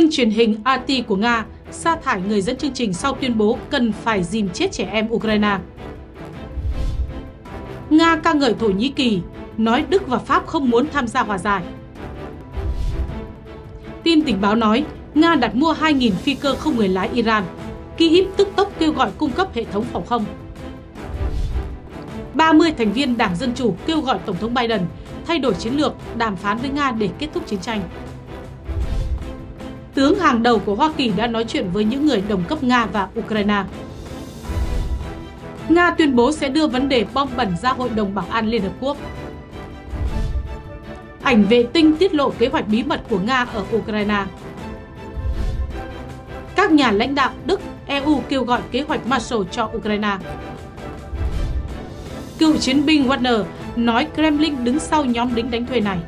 Kênh truyền hình RT của Nga sa thải người dẫn chương trình sau tuyên bố cần phải dìm chết trẻ em Ukraine. Nga ca ngợi Thổ Nhĩ Kỳ, nói Đức và Pháp không muốn tham gia hòa giải. Tin tình báo nói, Nga đặt mua 2.000 phi cơ không người lái Iran. Kyiv tức tốc kêu gọi cung cấp hệ thống phòng không. 30 thành viên Đảng Dân Chủ kêu gọi Tổng thống Biden thay đổi chiến lược đàm phán với Nga để kết thúc chiến tranh tướng hàng đầu của Hoa Kỳ đã nói chuyện với những người đồng cấp Nga và Ukraine. Nga tuyên bố sẽ đưa vấn đề bom bẩn ra Hội đồng Bảo an Liên Hợp Quốc. Ảnh vệ tinh tiết lộ kế hoạch bí mật của Nga ở Ukraine. Các nhà lãnh đạo Đức, EU kêu gọi kế hoạch Marshall cho Ukraine. Cựu chiến binh Warner nói Kremlin đứng sau nhóm lính đánh thuê này.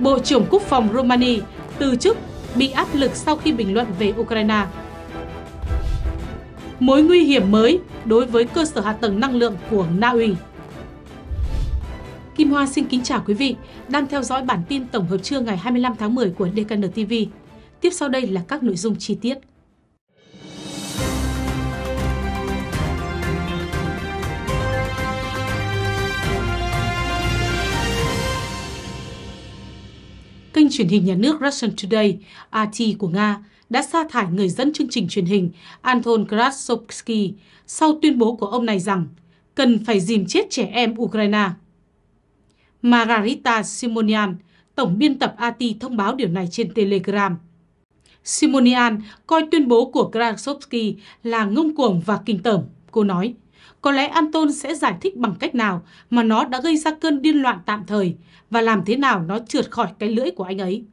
Bộ trưởng Quốc phòng Romania từ chức bị áp lực sau khi bình luận về Ukraine. Mối nguy hiểm mới đối với cơ sở hạ tầng năng lượng của Na Uy. Kim Hoa xin kính chào quý vị đang theo dõi bản tin tổng hợp trưa ngày 25 tháng 10 của DKN TV. Tiếp sau đây là các nội dung chi tiết. kênh truyền hình nhà nước Russian Today, RT của Nga, đã sa thải người dẫn chương trình truyền hình Anton Krasovsky sau tuyên bố của ông này rằng cần phải dìm chết trẻ em Ukraine. Margarita Simonian, tổng biên tập AT thông báo điều này trên Telegram. Simonian coi tuyên bố của Krasovsky là ngông cuồng và kinh tởm, cô nói. Có lẽ Anton sẽ giải thích bằng cách nào mà nó đã gây ra cơn điên loạn tạm thời và làm thế nào nó trượt khỏi cái lưỡi của anh ấy.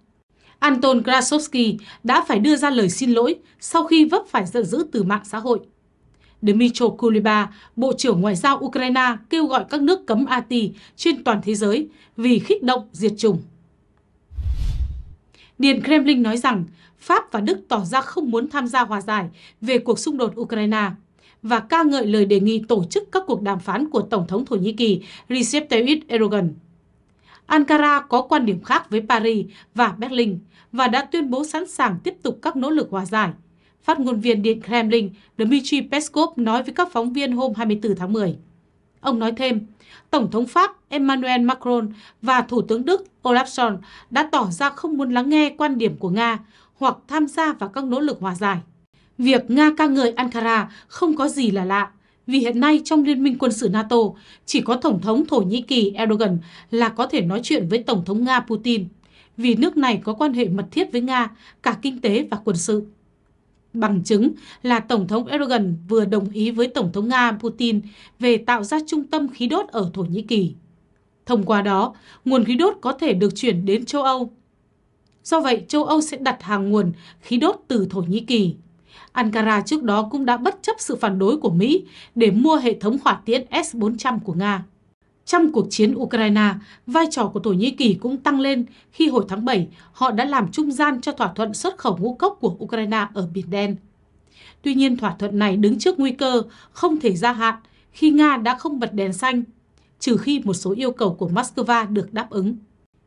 Anton Krasovsky đã phải đưa ra lời xin lỗi sau khi vấp phải giận dữ từ mạng xã hội. Dmytro Kuleba, Bộ trưởng Ngoại giao Ukraine kêu gọi các nước cấm AT trên toàn thế giới vì khích động diệt chủng. Điện Kremlin nói rằng Pháp và Đức tỏ ra không muốn tham gia hòa giải về cuộc xung đột Ukraine và ca ngợi lời đề nghị tổ chức các cuộc đàm phán của Tổng thống Thổ Nhĩ Kỳ Recep Tayyip Erdogan. Ankara có quan điểm khác với Paris và Berlin và đã tuyên bố sẵn sàng tiếp tục các nỗ lực hòa giải. Phát ngôn viên Điện Kremlin Dmitry Peskov nói với các phóng viên hôm 24 tháng 10. Ông nói thêm, Tổng thống Pháp Emmanuel Macron và Thủ tướng Đức Olaf Scholz đã tỏ ra không muốn lắng nghe quan điểm của Nga hoặc tham gia vào các nỗ lực hòa giải. Việc Nga ca ngợi Ankara không có gì là lạ, vì hiện nay trong Liên minh quân sự NATO chỉ có Tổng thống Thổ Nhĩ Kỳ Erdogan là có thể nói chuyện với Tổng thống Nga Putin, vì nước này có quan hệ mật thiết với Nga, cả kinh tế và quân sự. Bằng chứng là Tổng thống Erdogan vừa đồng ý với Tổng thống Nga Putin về tạo ra trung tâm khí đốt ở Thổ Nhĩ Kỳ. Thông qua đó, nguồn khí đốt có thể được chuyển đến châu Âu. Do vậy, châu Âu sẽ đặt hàng nguồn khí đốt từ Thổ Nhĩ Kỳ Ankara trước đó cũng đã bất chấp sự phản đối của Mỹ để mua hệ thống hỏa tiễn S-400 của Nga. Trong cuộc chiến Ukraine, vai trò của Thổ Nhĩ Kỳ cũng tăng lên khi hồi tháng 7 họ đã làm trung gian cho thỏa thuận xuất khẩu ngũ cốc của Ukraine ở Biển Đen. Tuy nhiên, thỏa thuận này đứng trước nguy cơ không thể gia hạn khi Nga đã không bật đèn xanh, trừ khi một số yêu cầu của Moscow được đáp ứng.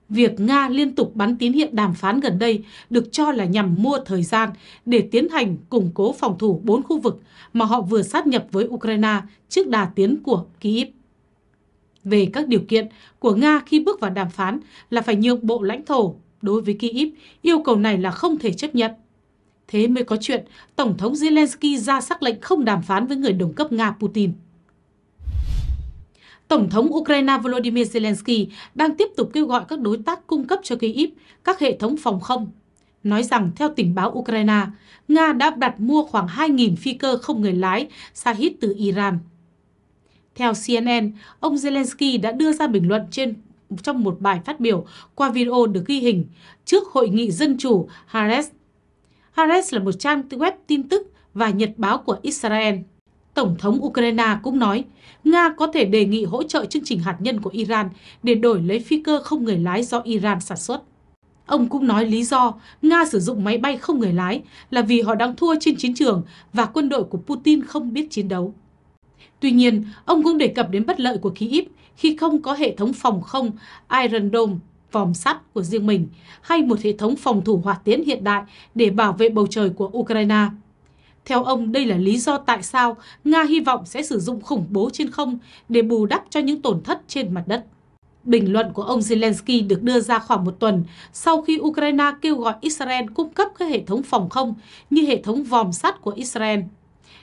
Việc Nga liên tục bắn tín hiệu đàm phán gần đây được cho là nhằm mua thời gian để tiến hành củng cố phòng thủ bốn khu vực mà họ vừa sát nhập với Ukraine trước đà tiến của Kyiv. Về các điều kiện của Nga khi bước vào đàm phán là phải nhượng bộ lãnh thổ đối với Kyiv, yêu cầu này là không thể chấp nhận. Thế mới có chuyện Tổng thống Zelensky ra sắc lệnh không đàm phán với người đồng cấp Nga Putin. Tổng thống Ukraine Volodymyr Zelensky đang tiếp tục kêu gọi các đối tác cung cấp cho Kyiv các hệ thống phòng không, nói rằng theo tình báo Ukraine, Nga đã đặt mua khoảng 2.000 phi cơ không người lái Shahid từ Iran. Theo CNN, ông Zelensky đã đưa ra bình luận trên trong một bài phát biểu qua video được ghi hình trước Hội nghị Dân chủ Haaretz. Haaretz là một trang web tin tức và nhật báo của Israel. Tổng thống Ukraine cũng nói Nga có thể đề nghị hỗ trợ chương trình hạt nhân của Iran để đổi lấy phi cơ không người lái do Iran sản xuất. Ông cũng nói lý do Nga sử dụng máy bay không người lái là vì họ đang thua trên chiến trường và quân đội của Putin không biết chiến đấu. Tuy nhiên, ông cũng đề cập đến bất lợi của Kyiv khi không có hệ thống phòng không Iron Dome vòm sắt của riêng mình hay một hệ thống phòng thủ hỏa tiễn hiện đại để bảo vệ bầu trời của Ukraine. Theo ông, đây là lý do tại sao Nga hy vọng sẽ sử dụng khủng bố trên không để bù đắp cho những tổn thất trên mặt đất. Bình luận của ông Zelensky được đưa ra khoảng một tuần sau khi Ukraine kêu gọi Israel cung cấp các hệ thống phòng không như hệ thống vòm sắt của Israel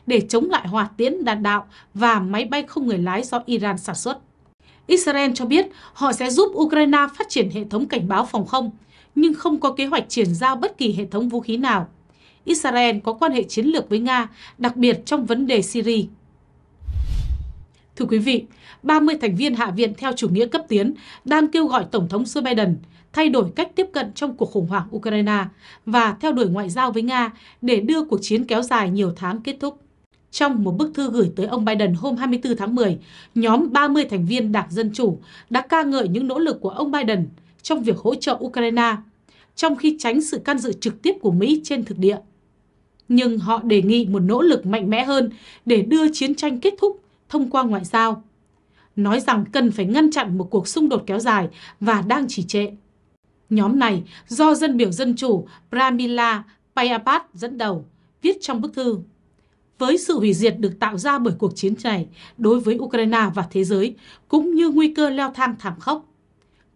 để chống lại hỏa tiễn đạn đạo và máy bay không người lái do Iran sản xuất. Israel cho biết họ sẽ giúp Ukraine phát triển hệ thống cảnh báo phòng không, nhưng không có kế hoạch chuyển giao bất kỳ hệ thống vũ khí nào. Israel có quan hệ chiến lược với Nga, đặc biệt trong vấn đề Syria. Thưa quý vị, 30 thành viên Hạ viện theo chủ nghĩa cấp tiến đang kêu gọi Tổng thống Joe Biden thay đổi cách tiếp cận trong cuộc khủng hoảng Ukraine và theo đuổi ngoại giao với Nga để đưa cuộc chiến kéo dài nhiều tháng kết thúc. Trong một bức thư gửi tới ông Biden hôm 24 tháng 10, nhóm 30 thành viên Đảng Dân Chủ đã ca ngợi những nỗ lực của ông Biden trong việc hỗ trợ Ukraine, trong khi tránh sự can dự trực tiếp của Mỹ trên thực địa nhưng họ đề nghị một nỗ lực mạnh mẽ hơn để đưa chiến tranh kết thúc thông qua ngoại giao. Nói rằng cần phải ngăn chặn một cuộc xung đột kéo dài và đang trì trệ. Nhóm này do dân biểu dân chủ Pramila Payapat dẫn đầu, viết trong bức thư. Với sự hủy diệt được tạo ra bởi cuộc chiến này đối với Ukraine và thế giới, cũng như nguy cơ leo thang thảm khốc,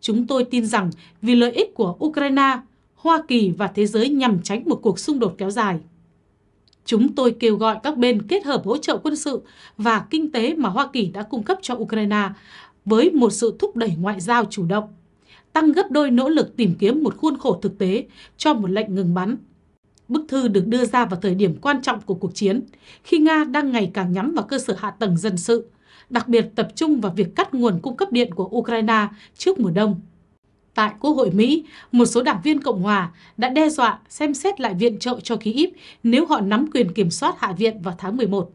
chúng tôi tin rằng vì lợi ích của Ukraine, Hoa Kỳ và thế giới nhằm tránh một cuộc xung đột kéo dài. Chúng tôi kêu gọi các bên kết hợp hỗ trợ quân sự và kinh tế mà Hoa Kỳ đã cung cấp cho Ukraine với một sự thúc đẩy ngoại giao chủ động, tăng gấp đôi nỗ lực tìm kiếm một khuôn khổ thực tế cho một lệnh ngừng bắn. Bức thư được đưa ra vào thời điểm quan trọng của cuộc chiến, khi Nga đang ngày càng nhắm vào cơ sở hạ tầng dân sự, đặc biệt tập trung vào việc cắt nguồn cung cấp điện của Ukraine trước mùa đông. Tại Quốc hội Mỹ, một số đảng viên Cộng hòa đã đe dọa xem xét lại viện trợ cho Kyiv nếu họ nắm quyền kiểm soát Hạ viện vào tháng 11.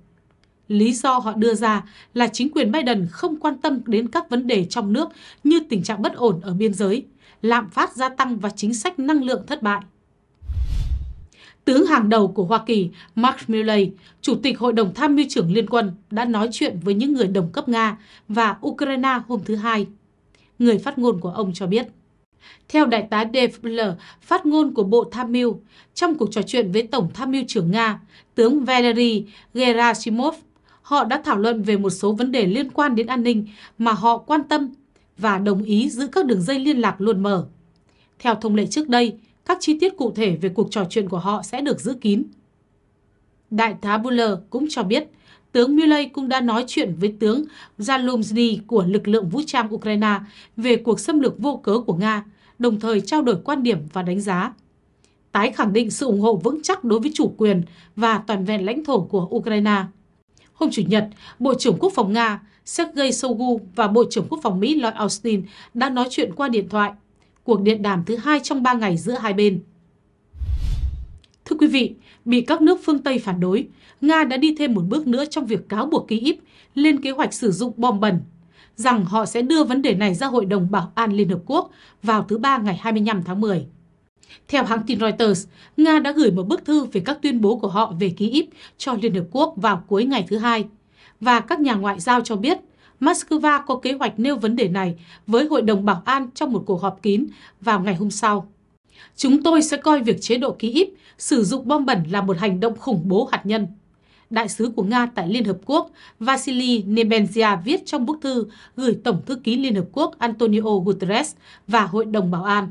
Lý do họ đưa ra là chính quyền Biden không quan tâm đến các vấn đề trong nước như tình trạng bất ổn ở biên giới, lạm phát gia tăng và chính sách năng lượng thất bại. Tướng hàng đầu của Hoa Kỳ Mark Milley, Chủ tịch Hội đồng Tham mưu trưởng Liên quân, đã nói chuyện với những người đồng cấp Nga và Ukraine hôm thứ Hai. Người phát ngôn của ông cho biết. Theo Đại tá Devler, phát ngôn của Bộ Tham mưu, trong cuộc trò chuyện với Tổng Tham mưu trưởng Nga, tướng Valery Gerasimov, họ đã thảo luận về một số vấn đề liên quan đến an ninh mà họ quan tâm và đồng ý giữ các đường dây liên lạc luôn mở. Theo thông lệ trước đây, các chi tiết cụ thể về cuộc trò chuyện của họ sẽ được giữ kín. Đại tá Buller cũng cho biết, tướng Milley cũng đã nói chuyện với tướng Zaluzny của lực lượng vũ trang Ukraine về cuộc xâm lược vô cớ của Nga đồng thời trao đổi quan điểm và đánh giá. Tái khẳng định sự ủng hộ vững chắc đối với chủ quyền và toàn vẹn lãnh thổ của Ukraine. Hôm Chủ nhật, Bộ trưởng Quốc phòng Nga Sergei Shoigu và Bộ trưởng Quốc phòng Mỹ Lloyd Austin đã nói chuyện qua điện thoại, cuộc điện đàm thứ hai trong ba ngày giữa hai bên. Thưa quý vị, bị các nước phương Tây phản đối, Nga đã đi thêm một bước nữa trong việc cáo buộc Kyiv lên kế hoạch sử dụng bom bẩn rằng họ sẽ đưa vấn đề này ra Hội đồng Bảo an Liên Hợp Quốc vào thứ Ba ngày 25 tháng 10. Theo hãng tin Reuters, Nga đã gửi một bức thư về các tuyên bố của họ về Kyiv cho Liên Hợp Quốc vào cuối ngày thứ Hai. Và các nhà ngoại giao cho biết, Moscow có kế hoạch nêu vấn đề này với Hội đồng Bảo an trong một cuộc họp kín vào ngày hôm sau. Chúng tôi sẽ coi việc chế độ Kyiv sử dụng bom bẩn là một hành động khủng bố hạt nhân đại sứ của Nga tại Liên Hợp Quốc Vasily Nebenzia viết trong bức thư gửi Tổng thư ký Liên Hợp Quốc Antonio Guterres và Hội đồng Bảo an.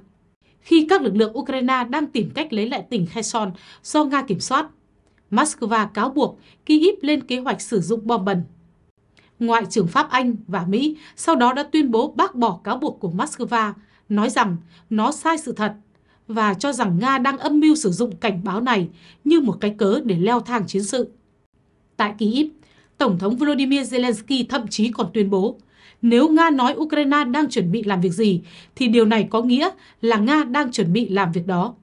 Khi các lực lượng Ukraine đang tìm cách lấy lại tỉnh Kherson do Nga kiểm soát, Moscow cáo buộc Kyiv lên kế hoạch sử dụng bom bẩn. Ngoại trưởng Pháp Anh và Mỹ sau đó đã tuyên bố bác bỏ cáo buộc của Moscow, nói rằng nó sai sự thật và cho rằng Nga đang âm mưu sử dụng cảnh báo này như một cái cớ để leo thang chiến sự. Tại Kyiv, Tổng thống Volodymyr Zelensky thậm chí còn tuyên bố nếu Nga nói Ukraine đang chuẩn bị làm việc gì thì điều này có nghĩa là Nga đang chuẩn bị làm việc đó.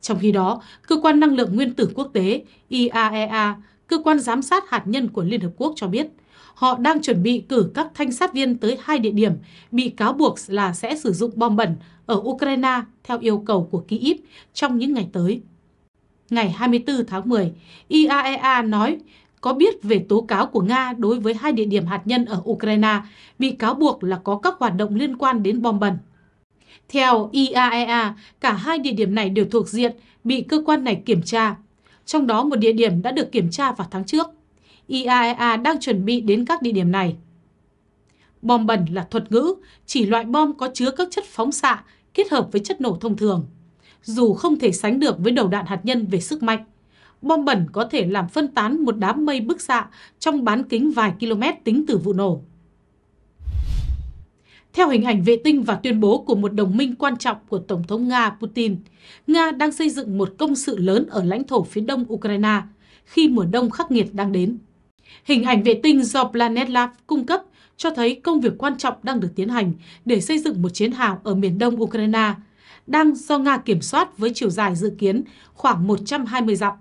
Trong khi đó, Cơ quan Năng lượng Nguyên tử Quốc tế IAEA, e cơ quan giám sát hạt nhân của Liên Hợp Quốc cho biết, họ đang chuẩn bị cử các thanh sát viên tới hai địa điểm bị cáo buộc là sẽ sử dụng bom bẩn ở Ukraine theo yêu cầu của Kyiv trong những ngày tới. Ngày 24 tháng 10, IAEA e nói có biết về tố cáo của Nga đối với hai địa điểm hạt nhân ở Ukraine bị cáo buộc là có các hoạt động liên quan đến bom bẩn. Theo IAEA, e cả hai địa điểm này đều thuộc diện bị cơ quan này kiểm tra, trong đó một địa điểm đã được kiểm tra vào tháng trước. IAEA e đang chuẩn bị đến các địa điểm này. Bom bẩn là thuật ngữ, chỉ loại bom có chứa các chất phóng xạ kết hợp với chất nổ thông thường, dù không thể sánh được với đầu đạn hạt nhân về sức mạnh bom bẩn có thể làm phân tán một đám mây bức xạ trong bán kính vài km tính từ vụ nổ. Theo hình ảnh vệ tinh và tuyên bố của một đồng minh quan trọng của Tổng thống Nga Putin, Nga đang xây dựng một công sự lớn ở lãnh thổ phía đông Ukraine khi mùa đông khắc nghiệt đang đến. Hình ảnh vệ tinh do Planet Lab cung cấp cho thấy công việc quan trọng đang được tiến hành để xây dựng một chiến hào ở miền đông Ukraine, đang do Nga kiểm soát với chiều dài dự kiến khoảng 120 dặm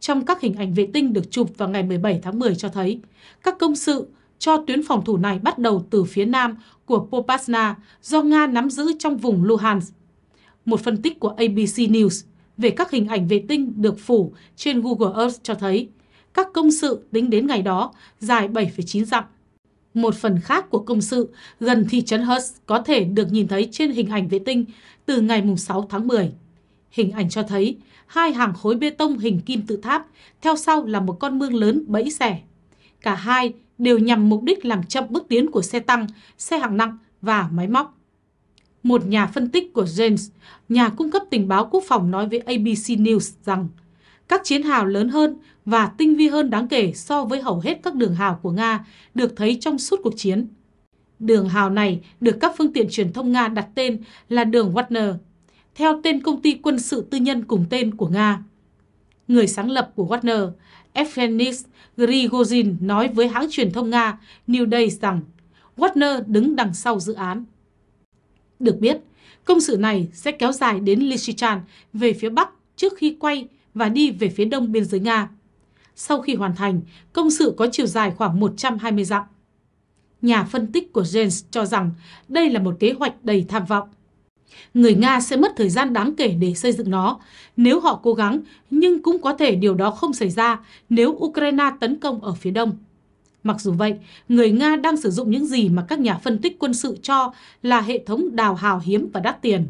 trong các hình ảnh vệ tinh được chụp vào ngày 17 tháng 10 cho thấy, các công sự cho tuyến phòng thủ này bắt đầu từ phía nam của Popasna do Nga nắm giữ trong vùng Luhansk. Một phân tích của ABC News về các hình ảnh vệ tinh được phủ trên Google Earth cho thấy các công sự tính đến ngày đó dài 7,9 dặm. Một phần khác của công sự gần thị trấn Hurst có thể được nhìn thấy trên hình ảnh vệ tinh từ ngày 6 tháng 10. Hình ảnh cho thấy hai hàng khối bê tông hình kim tự tháp, theo sau là một con mương lớn bẫy xẻ. Cả hai đều nhằm mục đích làm chậm bước tiến của xe tăng, xe hạng nặng và máy móc. Một nhà phân tích của James, nhà cung cấp tình báo quốc phòng nói với ABC News rằng các chiến hào lớn hơn và tinh vi hơn đáng kể so với hầu hết các đường hào của Nga được thấy trong suốt cuộc chiến. Đường hào này được các phương tiện truyền thông Nga đặt tên là đường Wagner, theo tên công ty quân sự tư nhân cùng tên của Nga. Người sáng lập của Wagner, Evgeny Grigozhin nói với hãng truyền thông Nga New Day rằng Wagner đứng đằng sau dự án. Được biết, công sự này sẽ kéo dài đến Lysychan về phía bắc trước khi quay và đi về phía đông biên giới Nga. Sau khi hoàn thành, công sự có chiều dài khoảng 120 dặm. Nhà phân tích của James cho rằng đây là một kế hoạch đầy tham vọng Người Nga sẽ mất thời gian đáng kể để xây dựng nó nếu họ cố gắng, nhưng cũng có thể điều đó không xảy ra nếu Ukraine tấn công ở phía đông. Mặc dù vậy, người Nga đang sử dụng những gì mà các nhà phân tích quân sự cho là hệ thống đào hào hiếm và đắt tiền.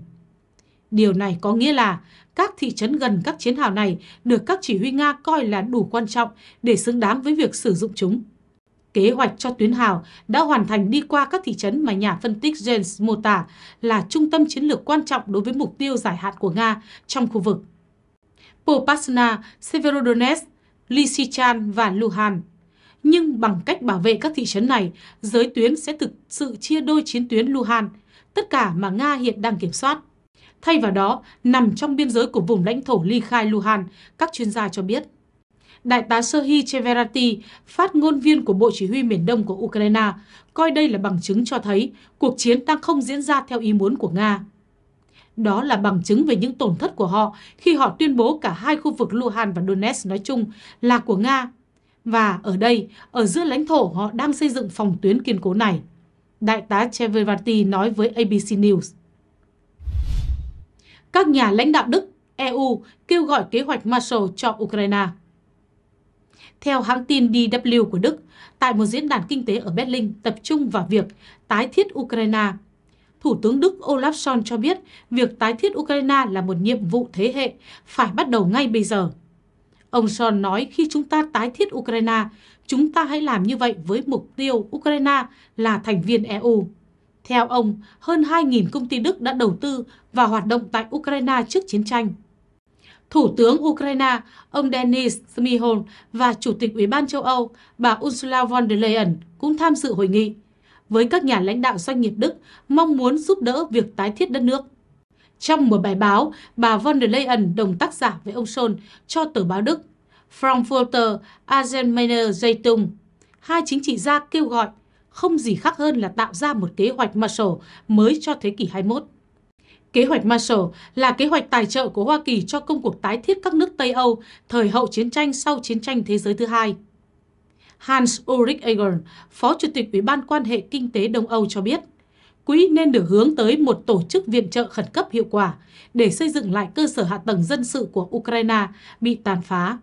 Điều này có nghĩa là các thị trấn gần các chiến hào này được các chỉ huy Nga coi là đủ quan trọng để xứng đáng với việc sử dụng chúng kế hoạch cho tuyến hào đã hoàn thành đi qua các thị trấn mà nhà phân tích James mô tả là trung tâm chiến lược quan trọng đối với mục tiêu giải hạn của Nga trong khu vực. Popasna, Severodonetsk, Lysychan và Luhansk. Nhưng bằng cách bảo vệ các thị trấn này, giới tuyến sẽ thực sự chia đôi chiến tuyến Luhansk, tất cả mà Nga hiện đang kiểm soát. Thay vào đó, nằm trong biên giới của vùng lãnh thổ ly khai Luhansk, các chuyên gia cho biết. Đại tá Serhi Cheverati, phát ngôn viên của Bộ Chỉ huy miền Đông của Ukraine, coi đây là bằng chứng cho thấy cuộc chiến đang không diễn ra theo ý muốn của Nga. Đó là bằng chứng về những tổn thất của họ khi họ tuyên bố cả hai khu vực Luhansk và Donetsk nói chung là của Nga. Và ở đây, ở giữa lãnh thổ họ đang xây dựng phòng tuyến kiên cố này. Đại tá Cheverati nói với ABC News. Các nhà lãnh đạo Đức, EU kêu gọi kế hoạch Marshall cho Ukraine. Theo hãng tin DW của Đức, tại một diễn đàn kinh tế ở Berlin tập trung vào việc tái thiết Ukraine, Thủ tướng Đức Olaf Scholz cho biết việc tái thiết Ukraine là một nhiệm vụ thế hệ, phải bắt đầu ngay bây giờ. Ông Scholz nói khi chúng ta tái thiết Ukraine, chúng ta hãy làm như vậy với mục tiêu Ukraine là thành viên EU. Theo ông, hơn 2.000 công ty Đức đã đầu tư và hoạt động tại Ukraine trước chiến tranh. Thủ tướng Ukraine ông Denis Smihon và Chủ tịch Ủy ban châu Âu bà Ursula von der Leyen cũng tham dự hội nghị với các nhà lãnh đạo doanh nghiệp Đức mong muốn giúp đỡ việc tái thiết đất nước. Trong một bài báo, bà von der Leyen đồng tác giả với ông Scholz cho tờ báo Đức Frankfurter Allgemeine Zeitung, hai chính trị gia kêu gọi không gì khác hơn là tạo ra một kế hoạch Marshall mới cho thế kỷ 21. Kế hoạch Marshall là kế hoạch tài trợ của Hoa Kỳ cho công cuộc tái thiết các nước Tây Âu thời hậu chiến tranh sau chiến tranh thế giới thứ hai. Hans Ulrich Egon, Phó Chủ tịch Ủy ban quan hệ kinh tế Đông Âu cho biết, quỹ nên được hướng tới một tổ chức viện trợ khẩn cấp hiệu quả để xây dựng lại cơ sở hạ tầng dân sự của Ukraine bị tàn phá.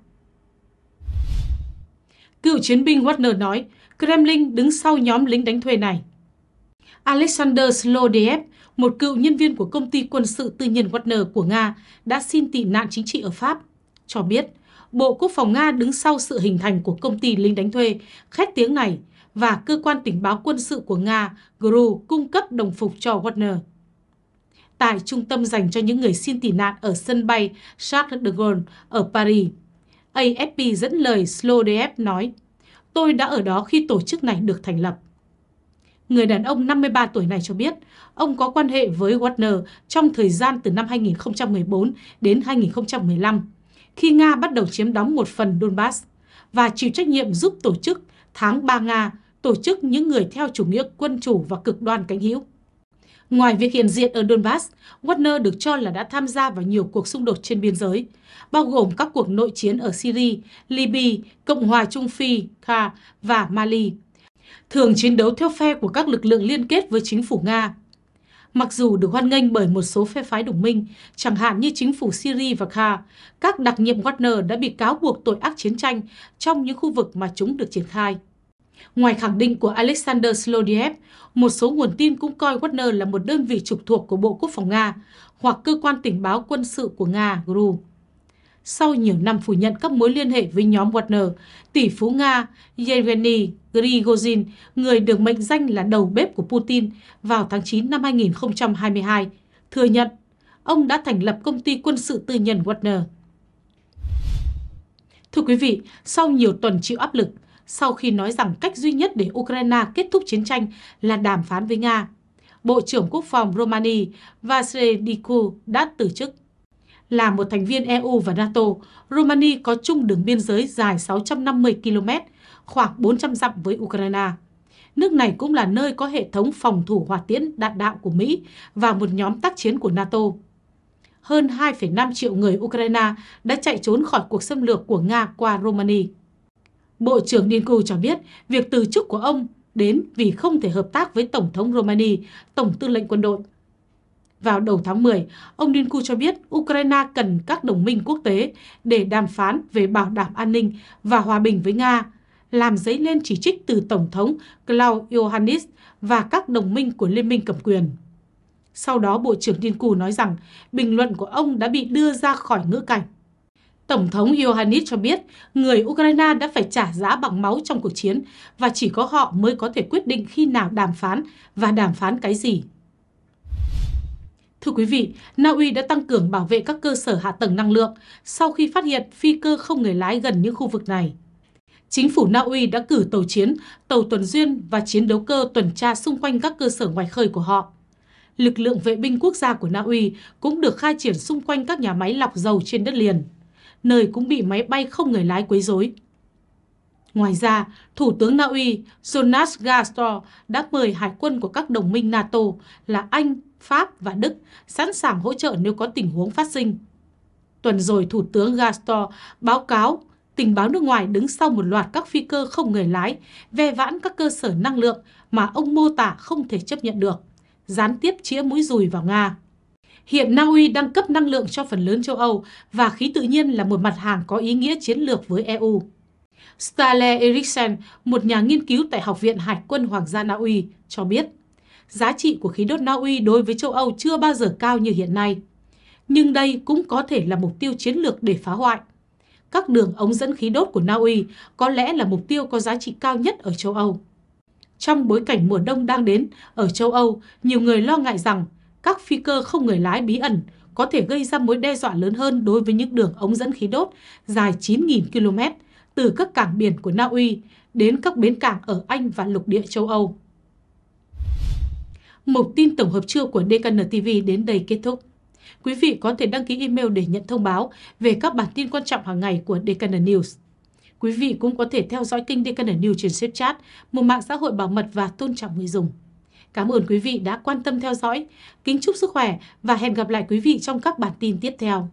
Cựu chiến binh Wagner nói, Kremlin đứng sau nhóm lính đánh thuê này. Alexander Slodeev, một cựu nhân viên của công ty quân sự tư nhân Wagner của Nga đã xin tị nạn chính trị ở Pháp, cho biết Bộ Quốc phòng Nga đứng sau sự hình thành của công ty lính đánh thuê khét tiếng này và cơ quan tình báo quân sự của Nga GRU cung cấp đồng phục cho Wagner. Tại trung tâm dành cho những người xin tị nạn ở sân bay Charles de Gaulle ở Paris, AFP dẫn lời Slodev nói, tôi đã ở đó khi tổ chức này được thành lập. Người đàn ông 53 tuổi này cho biết, ông có quan hệ với Wagner trong thời gian từ năm 2014 đến 2015, khi Nga bắt đầu chiếm đóng một phần Donbass và chịu trách nhiệm giúp tổ chức Tháng 3 Nga tổ chức những người theo chủ nghĩa quân chủ và cực đoan cánh hữu. Ngoài việc hiện diện ở Donbass, Wagner được cho là đã tham gia vào nhiều cuộc xung đột trên biên giới, bao gồm các cuộc nội chiến ở Syria, Libya, Cộng hòa Trung Phi, Kha và Mali thường chiến đấu theo phe của các lực lượng liên kết với chính phủ Nga. Mặc dù được hoan nghênh bởi một số phe phái đồng minh, chẳng hạn như chính phủ Syria và Kha, các đặc nhiệm Wagner đã bị cáo buộc tội ác chiến tranh trong những khu vực mà chúng được triển khai. Ngoài khẳng định của Alexander Slodiev, một số nguồn tin cũng coi Wagner là một đơn vị trực thuộc của Bộ Quốc phòng Nga hoặc cơ quan tình báo quân sự của Nga, GRU. Sau nhiều năm phủ nhận các mối liên hệ với nhóm Wagner, tỷ phú Nga Yevgeny Grigozin, người được mệnh danh là đầu bếp của Putin vào tháng 9 năm 2022, thừa nhận ông đã thành lập công ty quân sự tư nhân Wagner. Thưa quý vị, sau nhiều tuần chịu áp lực, sau khi nói rằng cách duy nhất để Ukraine kết thúc chiến tranh là đàm phán với Nga, Bộ trưởng Quốc phòng Romani Vasile Dicu đã từ chức. Là một thành viên EU và NATO, Romani có chung đường biên giới dài 650 km khoảng 400 dặm với Ukraine. Nước này cũng là nơi có hệ thống phòng thủ hỏa tiễn đạn đạo của Mỹ và một nhóm tác chiến của NATO. Hơn 2,5 triệu người Ukraine đã chạy trốn khỏi cuộc xâm lược của Nga qua Romania. Bộ trưởng Dinku cho biết việc từ chức của ông đến vì không thể hợp tác với Tổng thống Romania, Tổng tư lệnh quân đội. Vào đầu tháng 10, ông Dinku cho biết Ukraine cần các đồng minh quốc tế để đàm phán về bảo đảm an ninh và hòa bình với Nga làm dấy lên chỉ trích từ Tổng thống Klaus Johannes và các đồng minh của Liên minh cầm quyền. Sau đó, Bộ trưởng Điên Cù nói rằng bình luận của ông đã bị đưa ra khỏi ngữ cảnh. Tổng thống Iohannis cho biết người Ukraine đã phải trả giá bằng máu trong cuộc chiến và chỉ có họ mới có thể quyết định khi nào đàm phán và đàm phán cái gì. Thưa quý vị, Na Uy đã tăng cường bảo vệ các cơ sở hạ tầng năng lượng sau khi phát hiện phi cơ không người lái gần những khu vực này chính phủ Na Uy đã cử tàu chiến, tàu tuần duyên và chiến đấu cơ tuần tra xung quanh các cơ sở ngoài khơi của họ. Lực lượng vệ binh quốc gia của Na Uy cũng được khai triển xung quanh các nhà máy lọc dầu trên đất liền, nơi cũng bị máy bay không người lái quấy rối. Ngoài ra, Thủ tướng Na Uy Jonas Gastor đã mời hải quân của các đồng minh NATO là Anh, Pháp và Đức sẵn sàng hỗ trợ nếu có tình huống phát sinh. Tuần rồi, Thủ tướng Gastor báo cáo tình báo nước ngoài đứng sau một loạt các phi cơ không người lái, ve vãn các cơ sở năng lượng mà ông mô tả không thể chấp nhận được, gián tiếp chĩa mũi dùi vào Nga. Hiện Na Uy đang cấp năng lượng cho phần lớn châu Âu và khí tự nhiên là một mặt hàng có ý nghĩa chiến lược với EU. Stale Eriksen, một nhà nghiên cứu tại Học viện Hải quân Hoàng gia Na Uy, cho biết giá trị của khí đốt Na Uy đối với châu Âu chưa bao giờ cao như hiện nay. Nhưng đây cũng có thể là mục tiêu chiến lược để phá hoại các đường ống dẫn khí đốt của Na Uy có lẽ là mục tiêu có giá trị cao nhất ở châu Âu. Trong bối cảnh mùa đông đang đến, ở châu Âu, nhiều người lo ngại rằng các phi cơ không người lái bí ẩn có thể gây ra mối đe dọa lớn hơn đối với những đường ống dẫn khí đốt dài 9.000 km từ các cảng biển của Na Uy đến các bến cảng ở Anh và lục địa châu Âu. Mục tin tổng hợp trưa của DKN TV đến đây kết thúc. Quý vị có thể đăng ký email để nhận thông báo về các bản tin quan trọng hàng ngày của Decana News. Quý vị cũng có thể theo dõi kênh Decana News trên Snapchat, một mạng xã hội bảo mật và tôn trọng người dùng. Cảm ơn quý vị đã quan tâm theo dõi. Kính chúc sức khỏe và hẹn gặp lại quý vị trong các bản tin tiếp theo.